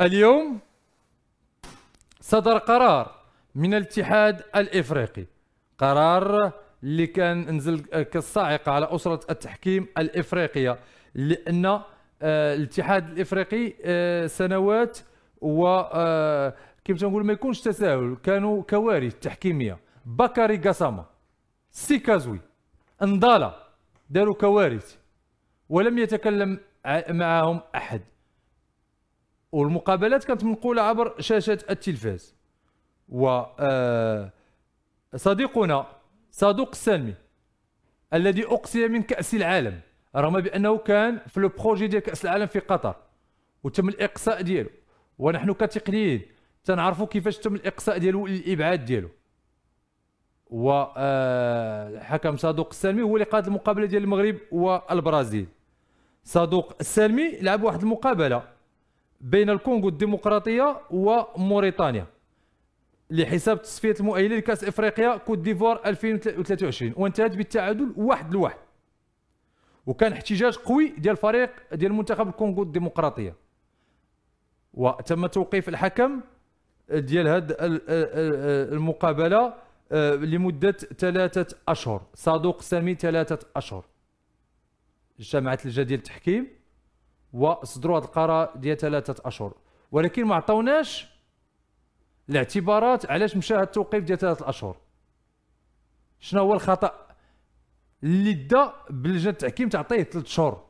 اليوم صدر قرار من الاتحاد الافريقي قرار اللي كان نزل كالصاعقه على اسره التحكيم الافريقيه لان آه، الاتحاد الافريقي آه، سنوات و آه، كيف تنقول ما يكونش تساهل كانوا كوارث تحكيميه بكري قسامة سيكازوي انضالا داروا كوارث ولم يتكلم معهم احد والمقابلات كانت منقوله عبر شاشه التلفاز و آه، صديقنا صادق السالمي الذي اقصي من كاس العالم رغم بانه كان في لو بروجي ديال كاس العالم في قطر وتم الاقصاء ديالو ونحن كتقنيين تنعرفوا كيفاش تم الاقصاء ديالو الابعاد ديالو و آه، حكم صادق السالمي هو اللي قاد المقابله ديال المغرب والبرازيل صادق السالمي لعب واحد المقابله بين الكونغو الديمقراطيه وموريتانيا لحساب تصفيه المؤهله لكاس افريقيا كوت ديفوار 2023 وانتهت بالتعادل واحد لواحد وكان احتجاج قوي ديال الفريق ديال منتخب الكونغو الديمقراطيه وتم توقيف الحكم ديال هاد المقابله آه، لمده ثلاثه اشهر صادوق سامي ثلاثه اشهر جامعه الجديد التحكيم وصدروا هذا القرار ديال ثلاثه اشهر ولكن ما عطوناش الاعتبارات علاش مشى هذا التوقيف ديال ثلاثه اشهر شنو هو الخطا اللي دا بلجنه التحكيم تعطيه ثلاث شهور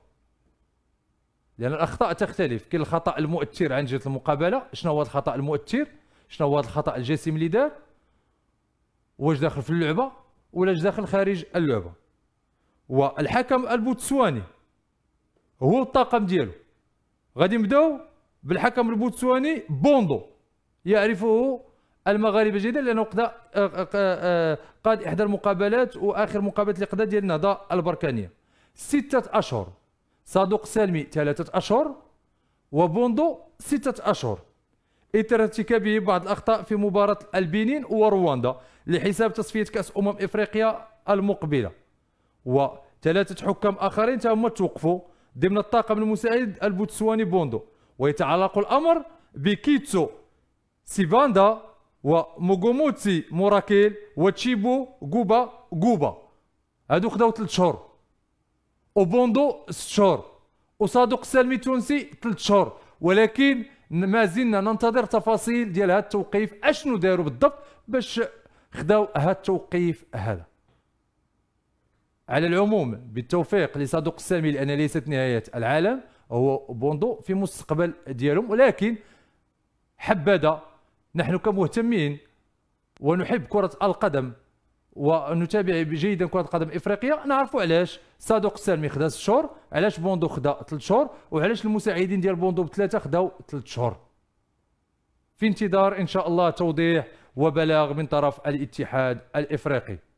لان الاخطاء تختلف كاين الخطا المؤثر عن جهه المقابله شنو هو الخطا المؤثر شنو هو الخطا الجسيم اللي دار واش داخل في اللعبه ولا داخل خارج اللعبه والحكم البوتسواني هو الطاقم ديالو غادي نبداو بالحكم البوتسواني بوندو يعرفه المغاربه جيدا لانه قدا آه، آه، آه، قاد احدى المقابلات واخر مقابله اللي قدا ديال النهضه البركانيه سته اشهر صادق سالمي ثلاثه اشهر وبوندو سته اشهر اثر ارتكابه بعض الاخطاء في مباراه البنين ورواندا لحساب تصفيه كاس امم افريقيا المقبله وثلاثه حكام اخرين تم توقفوا ضمن الطاقم المساعد البوتسواني بوندو ويتعلق الأمر بكيتسو سيباندا وموغوموتسي موراكيل وتشيبو غوبا غوبا هادو خداو 3 شهور وبوندو 6 شهور وصادق سالمي تونسي 3 شهور ولكن ما زلنا ننتظر تفاصيل ديال هذا التوقيف اشنو داروا بالضبط باش خداو هذا التوقيف هذا على العموم بالتوفيق لصادق السامي لان ليست نهايه العالم هو بوندو في مستقبل ديالهم ولكن حبذا نحن كمهتمين ونحب كرة القدم ونتابع جيدا كرة القدم الإفريقية نعرفوا علاش صادق السالمي خدا ست شهور علاش بوندو خدا ثلاث شهور وعلاش المساعدين ديال بوندو بثلاثة خداو ثلاث شهور في انتظار إن شاء الله توضيح وبلاغ من طرف الاتحاد الإفريقي